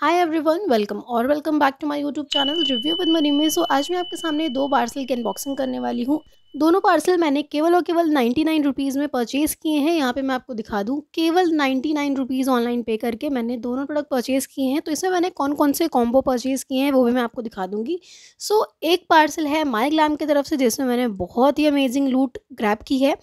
हाय everyone welcome और welcome back to my YouTube channel review with money में so आज मैं आपके सामने दो पार्सल की अनबॉक्सिंग करने वाली हूँ दोनों पार्सल मैंने केवल और केवल नाइन्टी नाइन रुपीज़ में परचेज़ किए हैं यहाँ पे मैं आपको दिखा दूँ केवल नाइन्टी नाइन रुपीज़ ऑनलाइन पे करके मैंने दोनों प्रोडक्ट परचेज़ किए हैं तो इसमें मैंने कौन कौन से कॉम्बो परचेज़ किए हैं वो भी मैं आपको दिखा दूँगी सो so, एक पार्सल है माई ग्लैम की तरफ से जिसमें मैंने बहुत ही अमेजिंग लूट ग्रैप की है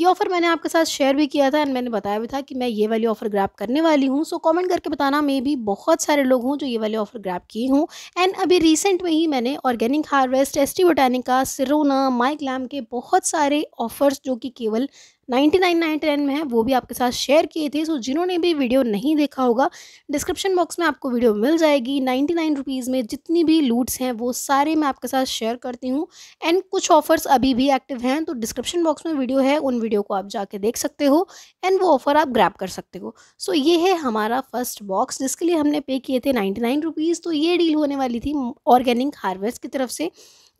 ये ऑफ़र मैंने आपके साथ शेयर भी किया था एंड मैंने बताया भी था कि मैं ये वाली ऑफ़र ग्रैप करने वाली हूँ सो कमेंट करके बताना मे भी बहुत सारे लोग हूँ जो ये वाले ऑफ़र ग्रैप किए हूँ एंड अभी रिसेंट में ही मैंने organic harvest S T Botanica Sirona MyGlamm के बहुत सारे ऑफ़र्स जो कि केवल नाइन्टी नाइन नाइन्टी नाइन में है वो भी आपके साथ शेयर किए थे सो जिन्होंने भी वीडियो नहीं देखा होगा डिस्क्रिप्शन बॉक्स में आपको वीडियो मिल जाएगी नाइन्टी नाइन रुपीज़ में जितनी भी लूट्स हैं वो सारे मैं आपके साथ शेयर करती हूँ एंड कुछ ऑफर्स अभी भी एक्टिव हैं तो डिस्क्रिप्शन बॉक्स में वीडियो है उन वीडियो को आप जाके देख सकते हो एंड वो ऑफ़र आप ग्रैप कर सकते हो सो ये है हमारा फर्स्ट बॉक्स जिसके लिए हमने पे किए थे नाइन्टी नाइन रुपीज़ तो ये डील होने वाली थी ऑर्गेनिक हार्वेस्ट की तरफ से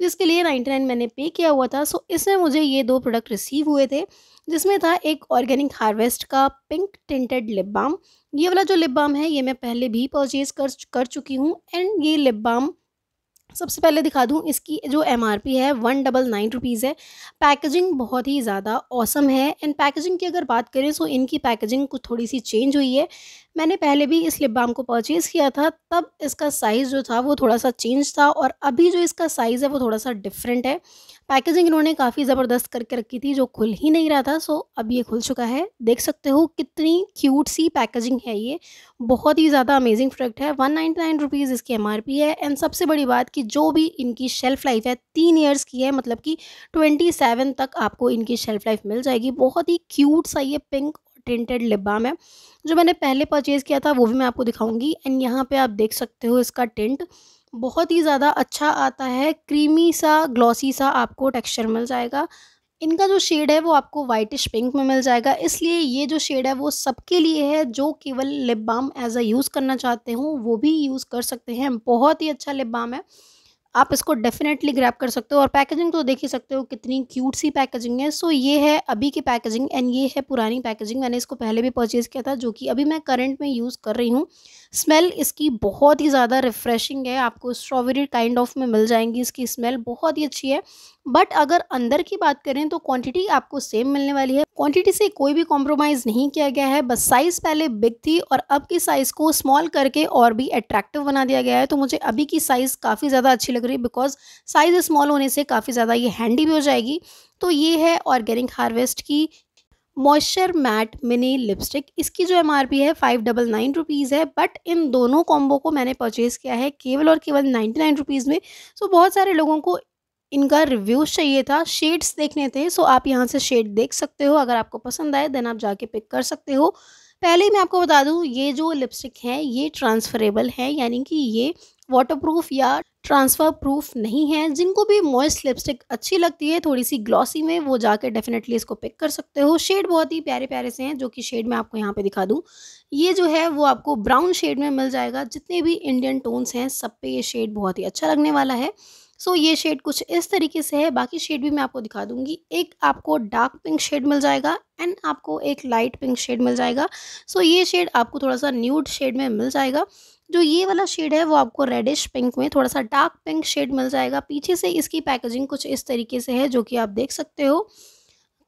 जिसके लिए नाइन मैंने पे किया हुआ था सो इसमें मुझे ये दो प्रोडक्ट रिसीव हुए थे जिसमें था एक ऑर्गेनिक हार्वेस्ट का पिंक टिंटेड लिप बाम ये वाला जो लिप बाम है ये मैं पहले भी परचेज़ कर कर चुकी हूँ एंड ये लिप बाम सबसे पहले दिखा दूँ इसकी जो एम है वन डबल नाइन रुपीज़ है पैकेजिंग बहुत ही ज़्यादा औसम है एंड पैकेजिंग की अगर बात करें तो इनकी पैकेजिंग कुछ थोड़ी सी चेंज हुई है मैंने पहले भी इस लिप बाम को परचेज़ किया था तब इसका साइज़ जो था वो थोड़ा सा चेंज था और अभी जो इसका साइज़ है वो थोड़ा सा डिफरेंट है पैकेजिंग इन्होंने काफ़ी ज़बरदस्त करके रखी थी जो खुल ही नहीं रहा था सो अब ये खुल चुका है देख सकते हो कितनी क्यूट सी पैकेजिंग है ये बहुत ही ज़्यादा अमेजिंग प्रोडक्ट है वन नाइन्टी नाइन रुपीज़ इसकी एम आर पी है एंड सबसे बड़ी बात कि जो भी इनकी शेल्फ़ लाइफ है तीन ईयर्स की है मतलब कि ट्वेंटी सेवन तक आपको इनकी शेल्फ़ लाइफ मिल जाएगी बहुत ही क्यूट सा ये पिंक टेंटेड लिप बाम है जो मैंने पहले परचेज़ किया था वो भी मैं आपको दिखाऊंगी एंड यहाँ पे आप देख सकते हो इसका टेंट बहुत ही ज़्यादा अच्छा आता है क्रीमी सा ग्लॉसी सा आपको टेक्सचर मिल जाएगा इनका जो शेड है वो आपको वाइटिश पिंक में मिल जाएगा इसलिए ये जो शेड है वो सबके लिए है जो केवल lip balm as a use करना चाहते हो वो भी यूज़ कर सकते हैं बहुत ही अच्छा लिप बाम है आप इसको डेफिनेटली ग्रैप कर सकते हो और पैकेजिंग तो देख ही सकते हो कितनी क्यूट सी पैकेजिंग है सो ये है अभी की पैकेजिंग एंड ये है पुरानी पैकेजिंग मैंने इसको पहले भी परचेज़ किया था जो कि अभी मैं करंट में यूज़ कर रही हूँ स्मेल इसकी बहुत ही ज़्यादा रिफ़्रेशिंग है आपको स्ट्रॉबेरी काइंड ऑफ में मिल जाएंगी इसकी स्मेल बहुत ही अच्छी है बट अगर अंदर की बात करें तो क्वांटिटी आपको सेम मिलने वाली है क्वांटिटी से कोई भी कॉम्प्रोमाइज़ नहीं किया गया है बस साइज़ पहले बिग थी और अब की साइज़ को स्मॉल करके और भी अट्रैक्टिव बना दिया गया है तो मुझे अभी की साइज़ काफ़ी ज़्यादा अच्छी लग रही है बिकॉज साइज़ स्मॉल होने से काफ़ी ज़्यादा ये हैंडी भी हो जाएगी तो ये है ऑर्गेनिक हार्वेस्ट की मॉइस्चर मैट मिनी लिपस्टिक इसकी जो एम है फाइव डबल नाइन रुपीज़ है बट इन दोनों कॉम्बो को मैंने परचेज़ किया है केवल और केवल नाइन्टी नाइन रुपीज़ में सो so, बहुत सारे लोगों को इनका रिव्यूज़ चाहिए था शेड्स देखने थे सो so आप यहाँ से शेड देख सकते हो अगर आपको पसंद आए देन आप जाके पिक कर सकते हो पहले ही मैं आपको बता दूँ ये जो लिपस्टिक हैं ये ट्रांसफरेबल हैं यानी कि ये वाटर या ट्रांसफ़र प्रूफ नहीं है जिनको भी मॉइस्ट लिपस्टिक अच्छी लगती है थोड़ी सी ग्लॉसी में वो जाके डेफिनेटली इसको पिक कर सकते हो शेड बहुत ही प्यारे प्यारे से हैं जो कि शेड मैं आपको यहाँ पे दिखा दूँ ये जो है वो आपको ब्राउन शेड में मिल जाएगा जितने भी इंडियन टोन्स हैं सब पे ये शेड बहुत ही अच्छा लगने वाला है सो ये शेड कुछ इस तरीके से है बाकी शेड भी मैं आपको दिखा दूँगी एक आपको डार्क पिंक शेड मिल जाएगा एंड आपको एक लाइट पिंक शेड मिल जाएगा सो ये शेड आपको थोड़ा सा न्यूड शेड में मिल जाएगा जो ये वाला शेड है वो आपको रेडिश पिंक में थोड़ा सा डार्क पिंक शेड मिल जाएगा पीछे से इसकी पैकेजिंग कुछ इस तरीके से है जो कि आप देख सकते हो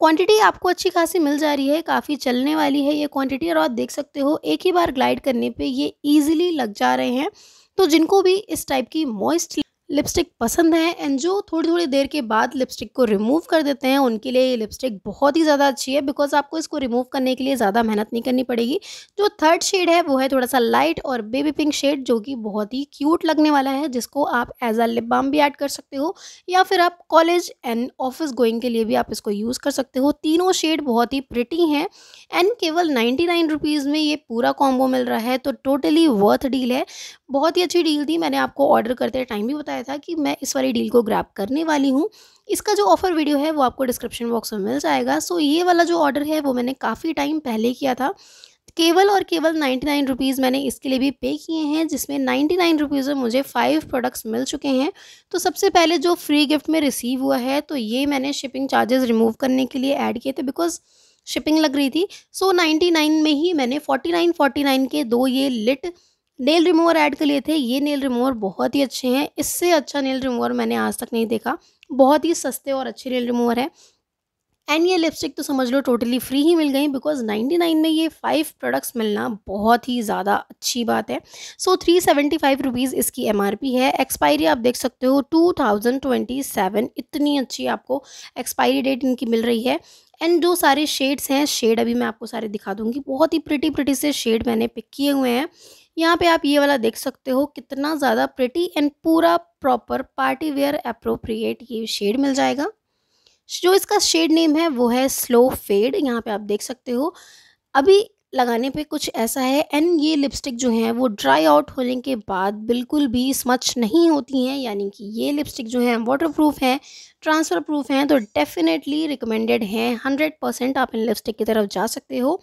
क्वांटिटी आपको अच्छी खासी मिल जा रही है काफ़ी चलने वाली है ये क्वांटिटी और आप देख सकते हो एक ही बार ग्लाइड करने पे ये इजीली लग जा रहे हैं तो जिनको भी इस टाइप की मॉइस्ट लिपस्टिक पसंद है एंड जो थोड़ी थोड़ी देर के बाद लिपस्टिक को रिमूव कर देते हैं उनके लिए ये लिपस्टिक बहुत ही ज़्यादा अच्छी है बिकॉज आपको इसको रिमूव करने के लिए ज़्यादा मेहनत नहीं करनी पड़ेगी जो थर्ड शेड है वो है थोड़ा सा लाइट और बेबी पिंक शेड जो कि बहुत ही क्यूट लगने वाला है जिसको आप एज आ लिप बाम भी ऐड कर सकते हो या फिर आप कॉलेज एंड ऑफिस गोइंग के लिए भी आप इसको यूज़ कर सकते हो तीनों शेड बहुत ही प्रिटी हैं एंड केवल नाइन्टी नाइन रुपीज़ में ये पूरा कॉम्बो मिल रहा है तो टोटली वर्थ डील है बहुत ही अच्छी डील थी मैंने आपको ऑर्डर करते टाइम भी बताया पाया था कि मैं इस वाली डील को ग्रैप करने वाली हूँ इसका जो ऑफ़र वीडियो है वो आपको डिस्क्रिप्शन बॉक्स में मिल जाएगा सो ये वाला जो ऑर्डर है वो मैंने काफ़ी टाइम पहले किया था केवल और केवल नाइन्टी नाइन रुपीज़ मैंने इसके लिए भी पे किए हैं जिसमें नाइन्टी नाइन रुपीज़ में मुझे फ़ाइव प्रोडक्ट्स मिल चुके हैं तो सबसे पहले जो फ्री गिफ्ट में रिसीव हुआ है तो ये मैंने शिपिंग चार्जेस रिमूव करने के लिए ऐड किए थे बिकॉज़ शिपिंग लग रही थी सो so, नाइन में ही मैंने फोर्टी नाइन फोर्टी नाइन के दो ये लिट नेल रिमूवर ऐड कर लिए थे ये नेल रिमूवर बहुत ही अच्छे हैं इससे अच्छा नेल रिमूवर मैंने आज तक नहीं देखा बहुत ही सस्ते और अच्छे नेल रिमूवर है एंड ये लिपस्टिक तो समझ लो टोटली फ्री ही मिल गई बिकॉज 99 में ये फाइव प्रोडक्ट्स मिलना बहुत ही ज़्यादा अच्छी बात है so three seventy five rupees इसकी एम आर पी है एक्सपायरी आप देख सकते हो टू थाउजेंड ट्वेंटी सेवन इतनी अच्छी आपको एक्सपायरी डेट इनकी मिल रही है एंड जो सारे शेड्स हैं शेड अभी मैं आपको सारे दिखा दूंगी बहुत ही प्रिटी प्रिटी से शेड मैंने पिक किए हुए हैं यहाँ पे आप ये वाला देख सकते हो कितना ज़्यादा प्रिटी एंड पूरा प्रॉपर पार्टी वेयर अप्रोप्रिएट ये शेड मिल जाएगा जो इसका शेड नेम है वो है स्लो फेड यहाँ पे आप देख सकते हो अभी लगाने पे कुछ ऐसा है एंड ये लिपस्टिक जो है वो ड्राई आउट होने के बाद बिल्कुल भी स्मच नहीं होती हैं यानी कि ये लिपस्टिक जो है वाटर प्रूफ हैं ट्रांसफ़र प्रूफ हैं तो डेफ़िनेटली रिकमेंडेड हैं हंड्रेड परसेंट आप इन लिपस्टिक की तरफ जा सकते हो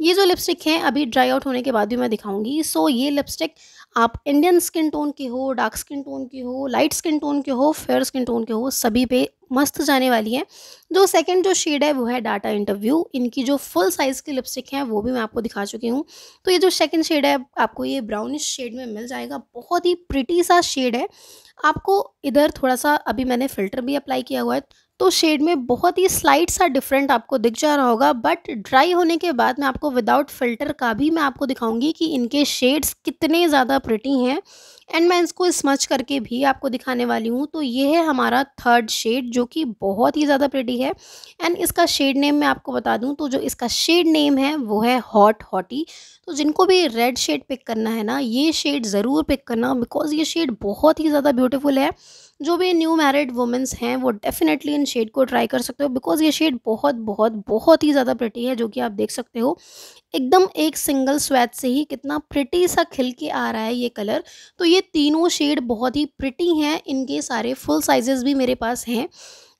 ये जो लिपस्टिक है अभी ड्राई आउट होने के बाद भी मैं दिखाऊंगी सो so, ये लिपस्टिक आप इंडियन स्किन टोन की हो डार्क स्किन टोन की हो लाइट स्किन टोन की हो फेयर स्किन टोन की हो सभी पे मस्त जाने वाली है जो सेकंड जो शेड है वो है डाटा इंटरव्यू इनकी जो फुल साइज़ की लिपस्टिक है वो भी मैं आपको दिखा चुकी हूँ तो ये जो सेकंड शेड है आपको ये ब्राउनिश शेड में मिल जाएगा बहुत ही प्रिटी सा शेड है आपको इधर थोड़ा सा अभी मैंने फ़िल्टर भी अप्लाई किया हुआ है तो शेड में बहुत ही स्लाइट सा डिफरेंट आपको दिख जा रहा होगा बट ड्राई होने के बाद मैं आपको विदाउट फिल्टर का भी मैं आपको दिखाऊंगी कि इनके शेड्स कितने ज़्यादा प्रिटी हैं एंड मैं इसको स्मच करके भी आपको दिखाने वाली हूँ तो ये है हमारा थर्ड शेड जो कि बहुत ही ज़्यादा प्रिटी है एंड इसका शेड नेम मैं आपको बता दूँ तो जो इसका शेड नेम है वो है हॉट हॉटी तो जिनको भी रेड शेड पिक करना है ना ये शेड ज़रूर पिक करना बिकॉज़ ये शेड बहुत ही ज़्यादा ब्यूटिफुल है जो भी न्यू मैरिड वुमेंस हैं वो डेफिनेटली इन शेड को ट्राई कर सकते हो बिकॉज ये शेड बहुत बहुत बहुत ही ज़्यादा प्रिटी है जो कि आप देख सकते हो एकदम एक सिंगल स्वेट से ही कितना प्रिटी सा खिल के आ रहा है ये कलर तो ये तीनों शेड बहुत ही प्रिटी हैं इनके सारे फुल साइजेस भी मेरे पास हैं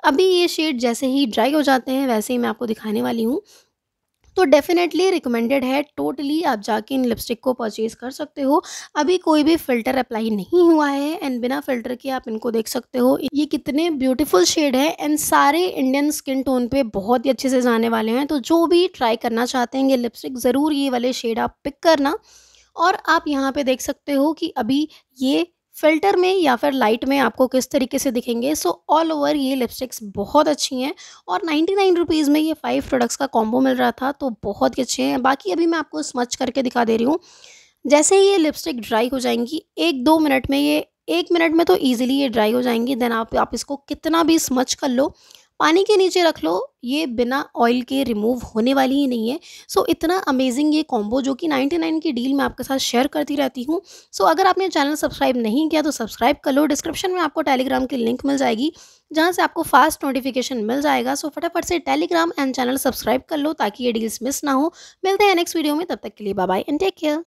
अभी ये शेड जैसे ही ड्राई हो जाते हैं वैसे ही मैं आपको दिखाने वाली हूँ तो डेफिनेटली रिकमेंडेड है टोटली आप जाके इन लिपस्टिक को परचेज़ कर सकते हो अभी कोई भी फ़िल्टर अप्लाई नहीं हुआ है एंड बिना फ़िल्टर के आप इनको देख सकते हो ये कितने ब्यूटीफुल शेड है एंड सारे इंडियन स्किन टोन पे बहुत ही अच्छे से जाने वाले हैं तो जो भी ट्राई करना चाहते हैं ये लिपस्टिक ज़रूर ये वाले शेड आप पिक करना और आप यहाँ पे देख सकते हो कि अभी ये फिल्टर में या फिर लाइट में आपको किस तरीके से दिखेंगे सो ऑल ओवर ये लिपस्टिक्स बहुत अच्छी हैं और नाइन्टी नाइन रुपीज़ में ये फाइव प्रोडक्ट्स का कॉम्बो मिल रहा था तो बहुत ही अच्छे हैं बाकी अभी मैं आपको स्मच करके दिखा दे रही हूँ जैसे ही ये लिपस्टिक ड्राई हो जाएंगी एक दो मिनट में ये एक मिनट में तो ईजिली ये ड्राई हो जाएंगी देन आप आप इसको कितना भी स्मच कर लो पानी के नीचे रख लो ये बिना ऑयल के रिमूव होने वाली ही नहीं है सो so, इतना अमेजिंग ये कॉम्बो जो कि 99 की डील मैं आपके साथ शेयर करती रहती हूँ सो so, अगर आपने चैनल सब्सक्राइब नहीं किया तो सब्सक्राइब कर लो डिस्क्रिप्शन में आपको टेलीग्राम की लिंक मिल जाएगी जहाँ से आपको फास्ट नोटिफिकेशन मिल जाएगा सो so, फटाफट से टेलीग्राम एंड चैनल सब्सक्राइब कर लो ताकि ये डील्स मिस ना हो मिलते हैं नेक्स्ट वीडियो में तब तक के लिए बाय एंड टेक केयर